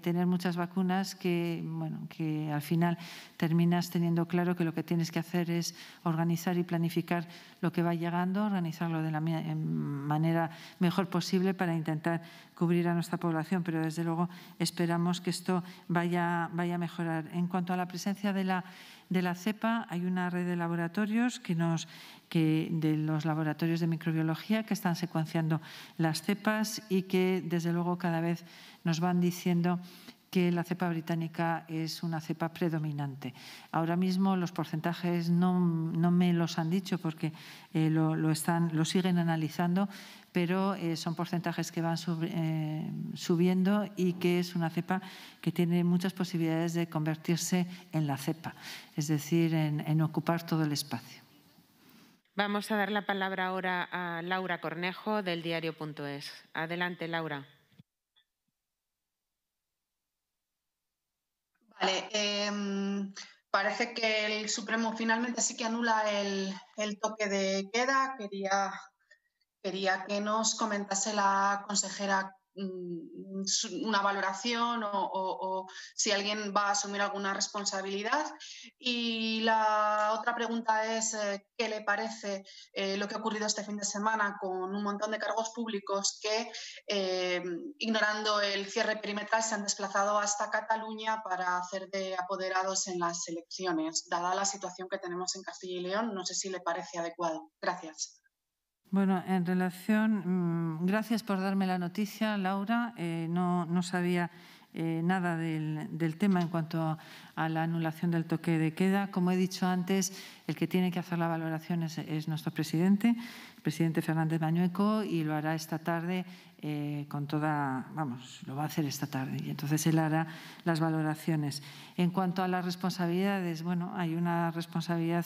tener muchas vacunas que, bueno, que al final terminas teniendo claro que lo que tienes que hacer es organizar y planificar lo que va llegando, organizarlo de la manera mejor posible para intentar cubrir a nuestra población, pero desde luego esperamos que esto vaya, vaya a mejorar. En cuanto a la presencia de la de la cepa hay una red de laboratorios que nos, que de los laboratorios de microbiología que están secuenciando las cepas y que desde luego cada vez nos van diciendo que la cepa británica es una cepa predominante. Ahora mismo los porcentajes no, me los han dicho porque eh, lo, lo, están, lo siguen analizando, pero eh, son porcentajes que van eh, subiendo y que es una cepa que tiene muchas posibilidades de convertirse en la cepa, es decir, en, ocupar todo el espacio. Vamos a dar la palabra ahora a Laura Cornejo del diario.es. Adelante, Laura. Vale, em, parece que el Supremo finalmente sí que anula el, el toque de queda. Quería Quería que nos comentase la consejera mm, una valoración o, si alguien va a asumir alguna responsabilidad. Y la otra pregunta es, eh, ¿qué le parece eh, lo que ha ocurrido este fin de semana con un montón de cargos públicos que, eh, ignorando el cierre perimetral, se han desplazado hasta Cataluña para hacer de apoderados en las elecciones, dada la situación que tenemos en Castilla y León? No sé si le parece adecuado. Gracias. Bueno, en relación, mm, gracias por darme la noticia, Laura. Eh, no, no, sabía eh, nada del, del, tema en cuanto a, la anulación del toque de queda. Como he dicho antes, el que tiene que hacer la valoración es, nuestro presidente, el presidente Fernández Mañueco, y lo hará esta tarde eh, con toda, vamos, lo va a hacer esta tarde y entonces él hará las valoraciones. En cuanto a las responsabilidades, bueno, hay una responsabilidad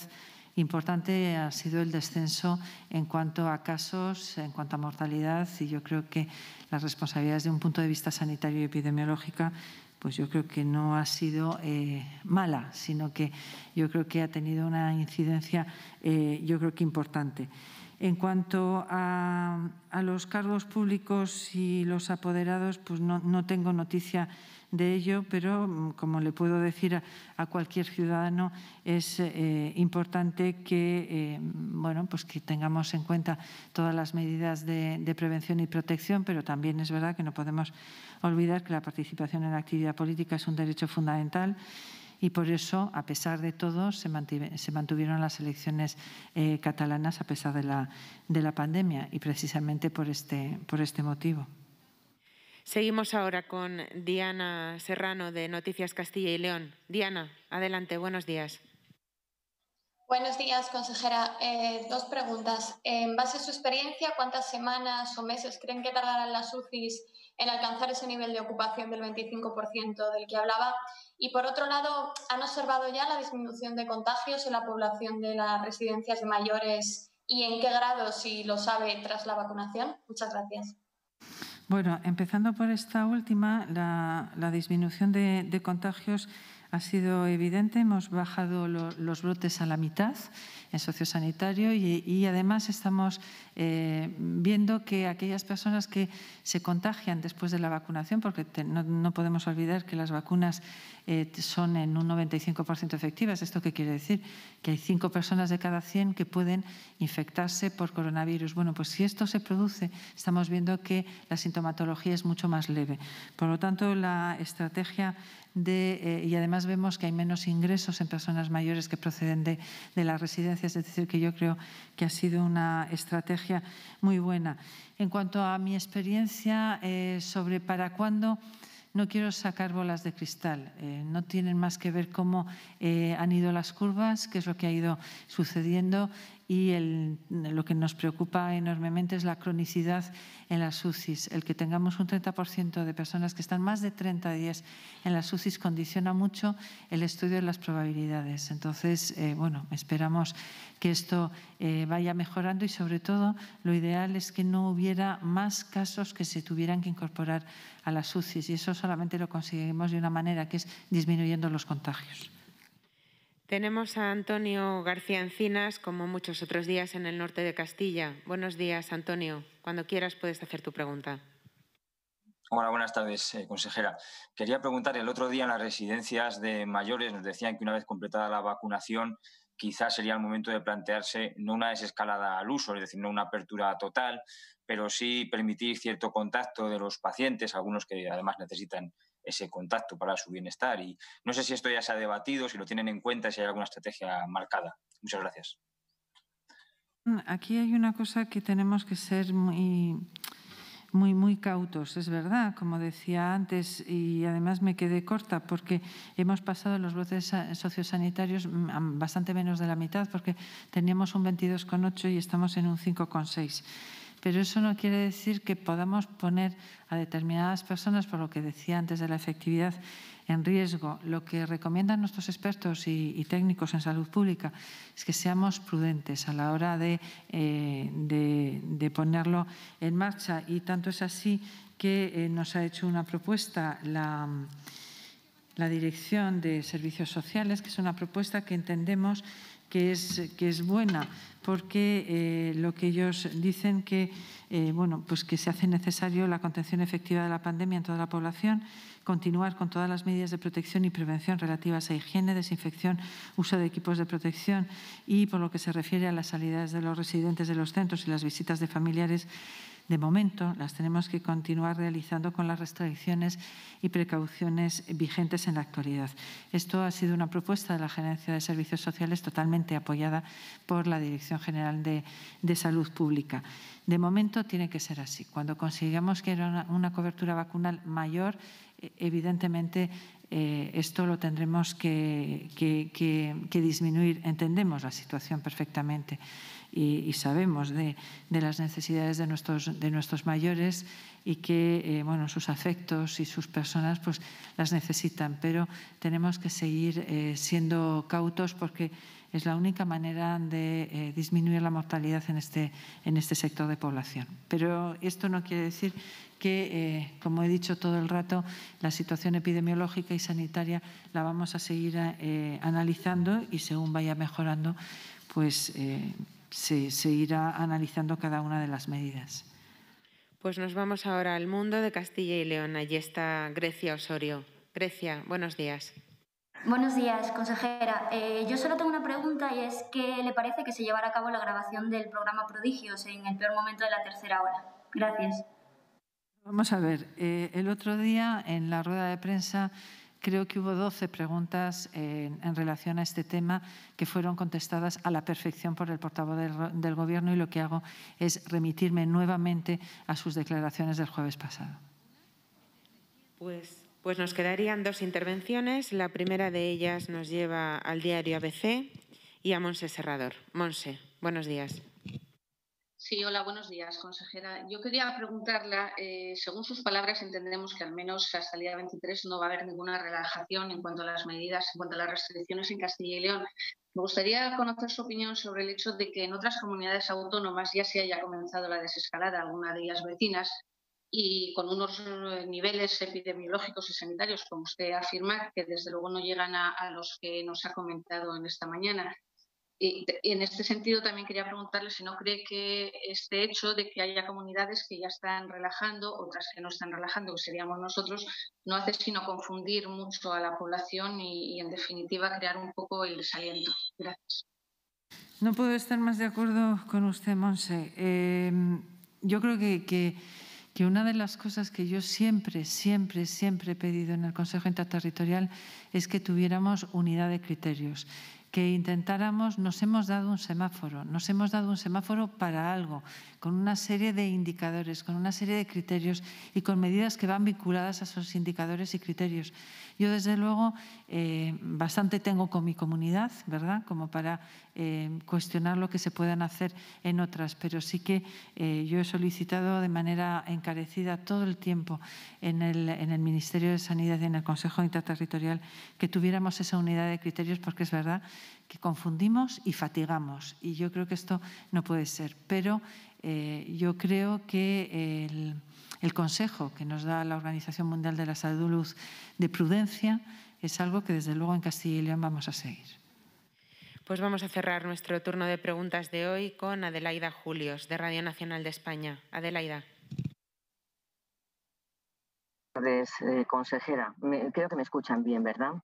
Importante ha sido el descenso en cuanto a casos, en cuanto a mortalidad y yo creo que las responsabilidades de un punto de vista sanitario y epidemiológica pues yo creo que no ha sido eh, mala, sino que yo creo que ha tenido una incidencia, eh, yo creo que importante. En cuanto a, los cargos públicos y los apoderados, pues no, no tengo noticia de ello, pero mm, como le puedo decir a, cualquier ciudadano, es eh, importante que, eh, bueno, pues que tengamos en cuenta todas las medidas de, prevención y protección, pero también es verdad que no podemos olvidar que la participación en la actividad política es un derecho fundamental y por eso, a pesar de todo, se, mantuvieron las elecciones eh, catalanas a pesar de la, pandemia y precisamente por este, este motivo. Seguimos ahora con Diana Serrano de Noticias Castilla y León. Diana, adelante, buenos días. Buenos días, consejera. Eh, dos preguntas. En base a su experiencia, ¿cuántas semanas o meses creen que tardarán las UCIs en alcanzar ese nivel de ocupación del 25% del que hablaba? Y por otro lado, ¿han observado ya la disminución de contagios en la población de las residencias de mayores y en qué grado, si lo sabe, tras la vacunación? Muchas gracias. Bueno, empezando por esta última, la, disminución de, contagios ha sido evidente. Hemos bajado los brotes a la mitad sociosanitario y, además estamos eh, viendo que aquellas personas que se contagian después de la vacunación, porque no, podemos olvidar que las vacunas eh, son en un 95% efectivas, ¿esto qué quiere decir? Que hay cinco personas de cada 100 que pueden infectarse por coronavirus. Bueno, pues si esto se produce, estamos viendo que la sintomatología es mucho más leve. Por lo tanto, la estrategia eh, y además vemos que hay menos ingresos en personas mayores que proceden de, las residencias, es decir, que yo creo que ha sido una estrategia muy buena. En cuanto a mi experiencia eh, sobre para cuándo, no quiero sacar bolas de cristal, eh, no tienen más que ver cómo han ido las curvas, qué es lo que ha ido sucediendo, y lo que nos preocupa enormemente es la cronicidad en las UCIs. El que tengamos un 30% de personas que están más de 30 días en las UCIs condiciona mucho el estudio de las probabilidades. Entonces, eh, bueno, esperamos que esto eh, vaya mejorando y sobre todo lo ideal es que no hubiera más casos que se tuvieran que incorporar a las UCIs y eso solamente lo conseguimos de una manera que es disminuyendo los contagios. Tenemos a Antonio García Encinas, como muchos otros días en el norte de Castilla. Buenos días, Antonio. Cuando quieras puedes hacer tu pregunta. Hola, buenas tardes, eh, consejera. Quería preguntar, el otro día en las residencias de mayores nos decían que una vez completada la vacunación, quizás sería el momento de plantearse no una desescalada al uso, es decir, no una apertura total, pero sí permitir cierto contacto de los pacientes, algunos que además necesitan ese contacto para su bienestar. Y no sé si esto ya se ha debatido, si lo tienen en cuenta, si hay alguna estrategia marcada. Muchas gracias. Ah, aquí hay una cosa que tenemos que ser muy, muy, muy cautos, es verdad, como decía antes, y además me quedé corta porque hemos pasado los brotes sociosanitarios mm, bastante menos de la mitad, porque teníamos un 22,8 y estamos en un 5,6 pero eso no quiere decir que podamos poner a determinadas personas, por lo que decía antes de la efectividad, en riesgo. Lo que recomiendan nuestros expertos y, técnicos en salud pública es que seamos prudentes a la hora de, eh, ponerlo en marcha y tanto es así que eh, nos ha hecho una propuesta la la Dirección de Servicios Sociales, que es una propuesta que entendemos que es, que es buena, porque eh, lo que ellos dicen que, eh, bueno, pues que se hace necesario la contención efectiva de la pandemia en toda la población, continuar con todas las medidas de protección y prevención relativas a higiene, desinfección, uso de equipos de protección y por lo que se refiere a las salidas de los residentes de los centros y las visitas de familiares de momento, las tenemos que continuar realizando con las restricciones y precauciones vigentes en la actualidad. Esto ha sido una propuesta de la Gerencia de Servicios Sociales totalmente apoyada por la Dirección General de, Salud Pública. De momento tiene que ser así. Cuando consigamos que haya una, cobertura vacunal mayor, eh, evidentemente eh, esto lo tendremos que disminuir. Entendemos la situación perfectamente y, sabemos de, las necesidades de nuestros, de nuestros mayores y que eh, bueno, sus afectos y sus personas pues, las necesitan. Pero tenemos que seguir eh, siendo cautos porque es la única manera de eh, disminuir la mortalidad en este, en este sector de población. Pero esto no quiere decir que, como he dicho todo el rato, la situación epidemiológica y sanitaria la vamos a seguir analizando y según vaya mejorando, pues se, se irá analizando cada una de las medidas. Pues nos vamos ahora al mundo de Castilla y León. Allí está Grecia Osorio. Grecia, buenos días. Buenos días, consejera. Eh, yo solo tengo una pregunta y es ¿qué le parece que se llevará a cabo la grabación del programa Prodigios en el peor momento de la tercera hora? Gracias. Vamos a ver, eh, el otro día en la rueda de prensa Creo que hubo 12 preguntas en, relación a este tema que fueron contestadas a la perfección por el portavoz del, Gobierno y lo que hago es remitirme nuevamente a sus declaraciones del jueves pasado. Pues, pues nos quedarían dos intervenciones. La primera de ellas nos lleva al diario ABC y a Monse Serrador. Monse, buenos días. Sí, hola, buenos días, consejera. Yo quería preguntarle, eh, según sus palabras, entendemos que al menos hasta el día 23 no va a haber ninguna relajación en cuanto a las medidas, en cuanto a las restricciones en Castilla y León. Me gustaría conocer su opinión sobre el hecho de que en otras comunidades autónomas ya se haya comenzado la desescalada, alguna de ellas vecinas, y con unos eh, niveles epidemiológicos y sanitarios, como usted afirma, que desde luego no llegan a, a los que nos ha comentado en esta mañana. Y en este sentido también quería preguntarle si no cree que este hecho de que haya comunidades que ya están relajando, otras que no están relajando, que seríamos nosotros, no hace sino confundir mucho a la población y, en definitiva crear un poco el desaliento. Gracias. No puedo estar más de acuerdo con usted, Monse. Eh, yo creo que, una de las cosas que yo siempre, siempre, siempre he pedido en el Consejo Interterritorial es que tuviéramos unidad de criterios que intentáramos, nos hemos dado un semáforo, nos hemos dado un semáforo para algo, con una serie de indicadores, con una serie de criterios y con medidas que van vinculadas a esos indicadores y criterios. Yo, desde luego, eh, bastante tengo con mi comunidad, ¿verdad?, como para eh, cuestionar lo que se puedan hacer en otras, pero sí que eh, yo he solicitado de manera encarecida todo el tiempo en el, en el Ministerio de Sanidad y en el Consejo Interterritorial que tuviéramos esa unidad de criterios, porque es verdad que confundimos y fatigamos, y yo creo que esto no puede ser. Pero eh, yo creo que el, consejo que nos da la Organización Mundial de la Salud de prudencia es algo que desde luego en Castilla y León vamos a seguir. Pues vamos a cerrar nuestro turno de preguntas de hoy con Adelaida Julios, de Radio Nacional de España. Adelaida. Buenas tardes, eh, consejera. creo que me escuchan bien, ¿verdad?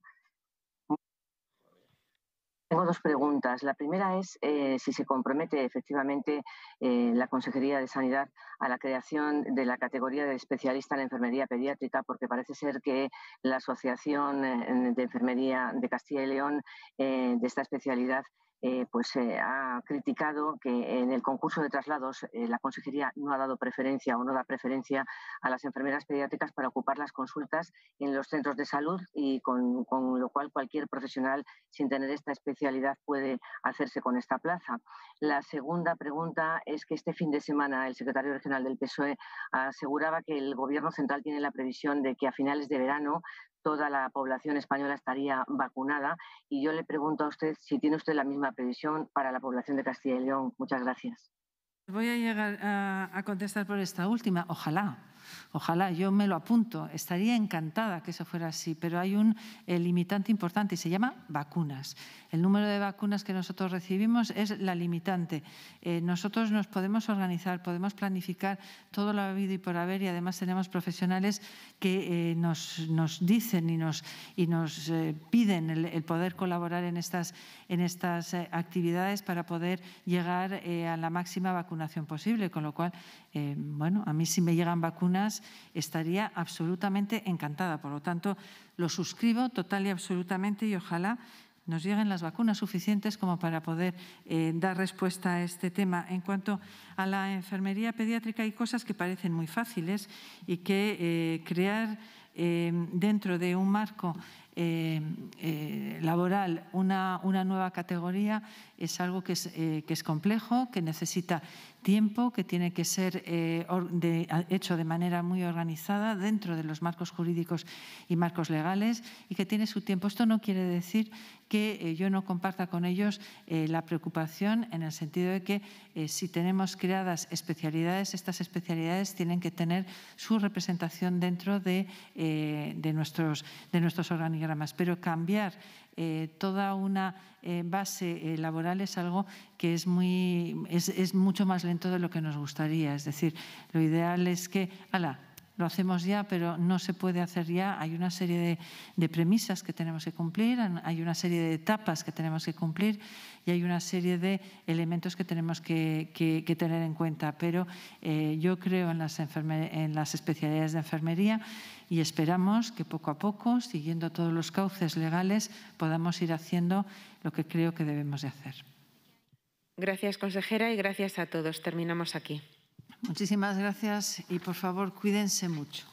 Tengo dos preguntas. La primera es eh, si se compromete efectivamente eh, la Consejería de Sanidad a la creación de la categoría de especialista en enfermería pediátrica, porque parece ser que la Asociación eh, de Enfermería de Castilla y León de esta especialidad eh, pues ha criticado que en el concurso de traslados eh, la consejería no ha dado preferencia o no da preferencia a las enfermeras pediátricas para ocupar las consultas en los centros de salud y con, con lo cual cualquier profesional sin tener esta especialidad puede hacerse con esta plaza. La segunda pregunta es que este fin de semana el secretario regional del PSOE aseguraba que el gobierno central tiene la previsión de que a finales de verano toda la población española estaría vacunada. Y yo le pregunto a usted si tiene usted la misma previsión para la población de Castilla y León. Muchas gracias. Voy a llegar a, contestar por esta última. Ojalá. Ojalá, yo me lo apunto, estaría encantada que eso fuera así, pero hay un eh, limitante importante y se llama vacunas. El número de vacunas que nosotros recibimos es la limitante. Eh, nosotros nos podemos organizar, podemos planificar todo lo habido y por haber y además tenemos profesionales que eh, nos, dicen y nos, piden el, poder colaborar en estas, en estas actividades para poder llegar a la máxima vacunación posible, con lo cual eh, bueno, a mí si me llegan vacunas estaría absolutamente encantada. Por lo tanto, lo suscribo total y absolutamente y ojalá nos lleguen las vacunas suficientes como para poder eh, dar respuesta a este tema. En cuanto a la enfermería pediátrica, hay cosas que parecen muy fáciles y que eh, crear Em, dentro de un marco em, eh, laboral una, una, nueva categoría es algo que es, eh, que es, complejo, que necesita tiempo, que tiene que ser eh, hecho de manera muy organizada dentro de los marcos jurídicos y marcos legales y que tiene su tiempo. Esto no quiere decir que eh, yo no comparta con ellos eh, la preocupación en el sentido de que eh, si tenemos creadas especialidades, estas especialidades tienen que tener su representación dentro de, nuestros, de nuestros organigramas. Pero cambiar toda una base laboral es algo que es, muy, es, mucho más lento de lo que nos gustaría. Es decir, lo ideal es que, lo hacemos ya, pero no se puede hacer ya. Hay una serie de, premisas que tenemos que cumplir, hay una serie de etapas que tenemos que cumplir y hay una serie de elementos que tenemos que, tener en cuenta. Pero eh, yo creo en las, en las especialidades de enfermería y esperamos que poco a poco, siguiendo todos los cauces legales, podamos ir haciendo lo que creo que debemos de hacer. Gracias, consejera, y gracias a todos. Terminamos aquí. Muchísimas gracias y por favor cuídense mucho.